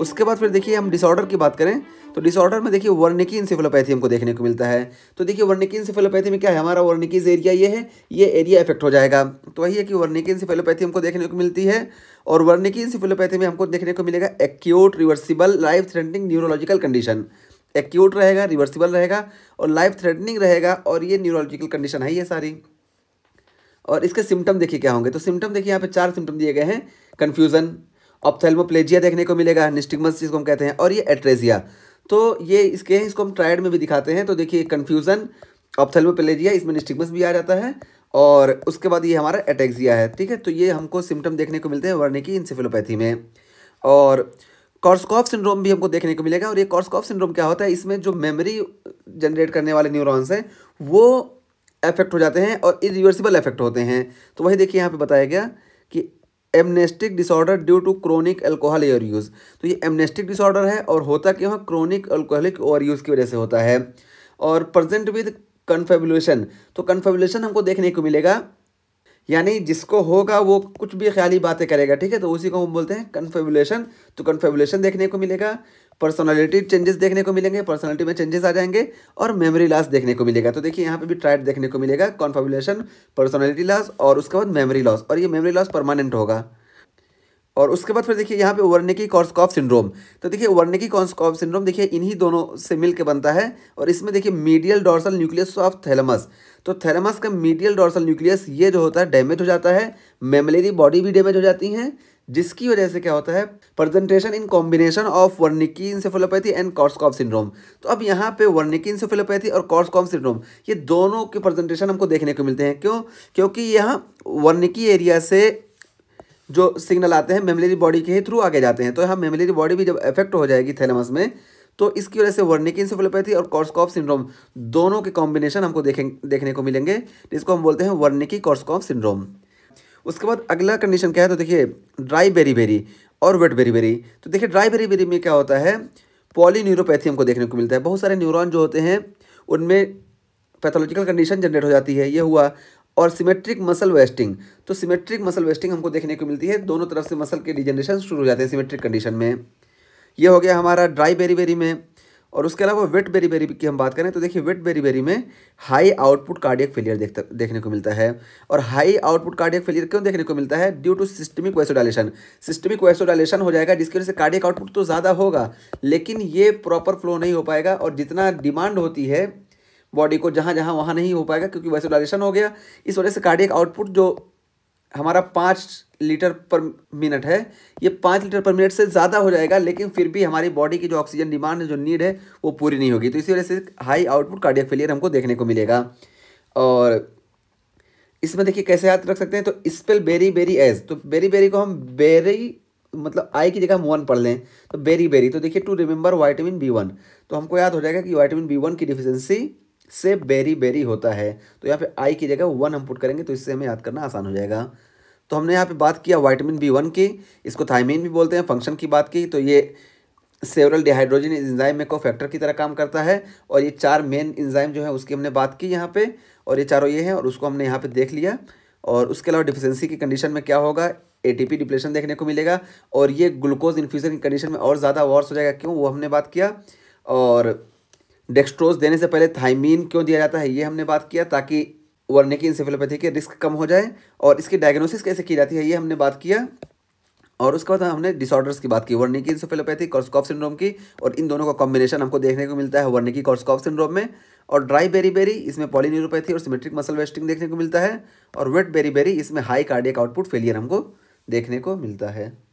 उसके बाद फिर देखिए हम डिसऑर्डर की बात करें तो डिसऑर्डर में देखिए वर्निकी इंसेफलोपैथी हमको देखने को मिलता है तो देखिए वर्निकी इंसेफलोपैथी में क्या है हमारा वर्निकीज एरिया ये है ये एरिया इफेक्ट हो जाएगा तो वही है कि वर्निकी इंसेफलोपैथी हमको देखने को मिलती है और वर्निकी इंसेफलोपैथी में हमको देखने को मिलेगा acute reversible life threatening neurological condition acute रहेगा रिवर्सिबल रहेगा और लाइफ थ्रेटनिंग रहेगा और ये न्यूरोलॉजिकल कंडीशन है ये सारी और इसके सिम्टम देखिए क्या होंगे तो सिम्टम देखिए यहाँ पे चार सिम्टम दिए गए हैं कन्फ्यूज़न ऑप्थेलमोप्लेजिया देखने को मिलेगा निस्टिगमस जिसको हम कहते हैं और ये एट्रेजिया तो ये इसके हैं इसको हम ट्रायड में भी दिखाते हैं तो देखिए कन्फ्यूज़न ऑप्थेलमोप्लेजिया इसमें निस्टिगमस भी आ जाता है और उसके बाद ये हमारा एटेक्सिया है ठीक है तो ये हमको सिम्टम देखने को मिलते हैं की इंसेफिलोपैथी में और कॉर्सकॉफ सिंड्रोम भी हमको देखने को मिलेगा और ये कॉर्सकॉफ सिंड्रोम क्या होता है इसमें जो मेमोरी जनरेट करने वाले न्यूरॉन्स हैं वो अफेक्ट हो जाते हैं और इरिवर्सिबल अफेक्ट होते हैं तो वही देखिए यहाँ पे बताया गया कि amnestic disorder due to chronic alcohol overuse तो ये एमनेस्टिक डिसऑर्डर है और होता क्यों है क्रोनिक अल्कोहलिक ओवर यूज़ की वजह से होता है और प्रजेंट विद कन्फेबुलेशन तो कन्फेबुलेशन हमको देखने को मिलेगा यानी जिसको होगा वो कुछ भी ख्याली बातें करेगा ठीक है तो उसी को हम बोलते हैं कन्फेबुलेशन तो कन्फेबुलेशन देखने को मिलेगा पर्सनालिटी चेंजेस देखने को मिलेंगे पर्सनालिटी में चेंजेस आ जाएंगे और मेमोरी लॉस देखने को मिलेगा तो देखिए यहाँ पे भी ट्राइड देखने को मिलेगा कॉन्फेबुलेशन पर्सनालिटी लॉस और उसके बाद मेमोरी लॉस और ये मेमोरी लॉस परमानेंट होगा और उसके बाद फिर देखिए यहाँ पे वर्निकी कॉर्सकॉफ सिंड्रोम तो देखिए वर्निकी कॉर्सकॉफ सिंड्रोम देखिए इन्हीं दोनों से मिल के बनता है और इसमें देखिए medial dorsal nucleus of thalamus तो थैलमस का मीडियल डॉर्सल न्यूक्लियस ये जो होता है डैमेज हो जाता है मेमलेरी बॉडी भी डैमेज हो जाती है जिसकी वजह से क्या होता है presentation in combination of Wernicke encephalopathy and Korsakoff syndrome तो अब यहाँ पे वर्निकी इंसेफेलोपैथी और कॉर्सकॉफ सिंड्रोम ये दोनों के प्रेजेंटेशन हमको देखने को मिलते हैं क्यों क्योंकि यहाँ वर्निकी एरिया से जो सिग्नल आते हैं मेमलेरी बॉडी के थ्रू आगे जाते हैं तो यहाँ मेमलेरी बॉडी भी जब इफेक्ट हो जाएगी थैलेमस में तो इसकी वजह से वर्निक इंसेफेलोपैथी और कॉर्सकॉफ सिंड्रोम दोनों के कॉम्बिनेशन हमको देखें देखने को मिलेंगे जिसको हम बोलते हैं वर्निकी कॉर्सकॉफ सिंड्रोम उसके बाद अगला कंडीशन क्या है तो देखिए ड्राई बेरी बेरी और वेट बेरी बेरी तो देखिए ड्राई बेरी बेरी में क्या होता है पॉली न्यूरोपैथी हमको देखने को मिलता है बहुत सारे न्यूरॉन जो होते हैं उनमें पैथोलॉजिकल कंडीशन जनरेट हो जाती है ये हुआ और सिमेट्रिक मसल वेस्टिंग तो सिमेट्रिक मसल वेस्टिंग हमको देखने को मिलती है दोनों तरफ से मसल के डिजनरेशन शुरू हो जाते हैं सिमेट्रिक कंडीशन में ये हो गया हमारा ड्राई बेरी बेरी में और उसके अलावा वेट बेरी बेरी की हम बात करें तो देखिए वेट बेरी बेरी में हाई आउटपुट कार्डियक फेलियर देख देखने को मिलता है और हाई आउटपुट कार्डियक फेलियर क्यों देखने को मिलता है due to systemic vasodilation systemic vasodilation हो जाएगा जिसकी वजह से कार्डियक आउटपुट तो ज़्यादा होगा लेकिन ये प्रॉपर फ्लो नहीं हो पाएगा और जितना डिमांड होती है बॉडी को जहाँ जहाँ वहाँ नहीं हो पाएगा क्योंकि वैसोलाइजेशन हो गया इस वजह से कार्डियक आउटपुट जो हमारा पाँच लीटर पर मिनट है ये पाँच लीटर पर मिनट से ज़्यादा हो जाएगा लेकिन फिर भी हमारी बॉडी की जो ऑक्सीजन डिमांड जो नीड है वो पूरी नहीं होगी तो इसी वजह से हाई आउटपुट कार्डियक फेलियर हमको देखने को मिलेगा और इसमें देखिए कैसे याद रख सकते हैं तो स्पेल बेरी बेरी एज तो बेरी बेरी को हम बेरी मतलब आई की जगह हम वन पढ़ लें तो बेरी बेरी तो देखिए to remember vitamin B one तो हमको याद हो जाएगा कि वाइटामिन बी वन की डिफिशेंसी से बेरी बेरी होता है तो यहाँ पे आई की जगह वन हम पुट करेंगे तो इससे हमें याद करना आसान हो जाएगा तो हमने यहाँ पे बात किया वाइटमिन बी वन की इसको थाइमिन भी बोलते हैं फंक्शन की बात की तो ये सेवरल डिहाइड्रोजन इंजाइम में को फैक्टर की तरह काम करता है और ये चार मेन इंजाइम जो है उसकी हमने बात की यहाँ पर और ये चारों ये हैं और उसको हमने यहाँ पर देख लिया और उसके अलावा डिफिशेंसी की कंडीशन में क्या होगा ए टी देखने को मिलेगा और ये ग्लूकोज इन्फ्यूज़न की कंडीशन में और ज़्यादा वॉर्स हो जाएगा क्यों वो हमने बात किया और डेक्स्ट्रोज देने से पहले थाइमीन क्यों दिया जाता है ये हमने बात किया ताकि वर्निकी इंसेफेलोपैथी के रिस्क कम हो जाए और इसकी डायग्नोसिस कैसे की जाती है ये हमने बात किया और उसके बाद हमने डिसऑर्डर्स की बात की वर्निकी इंसेफेलोपैथी कॉर्सकॉफ सिंड्रोम की और इन दोनों का कॉम्बिनेशन हमको देखने को मिलता है वर्निकी कॉर्सकॉफ सिंड्रोम में और ड्राई बेरी बेरी इसमें पॉलीन्यूरोपैथी और सिमेट्रिक मसल वेस्टिंग देखने को मिलता है और वेट बेरी बेरी इसमें हाई कार्डियक आउटपुट फेलियर हमको देखने को मिलता है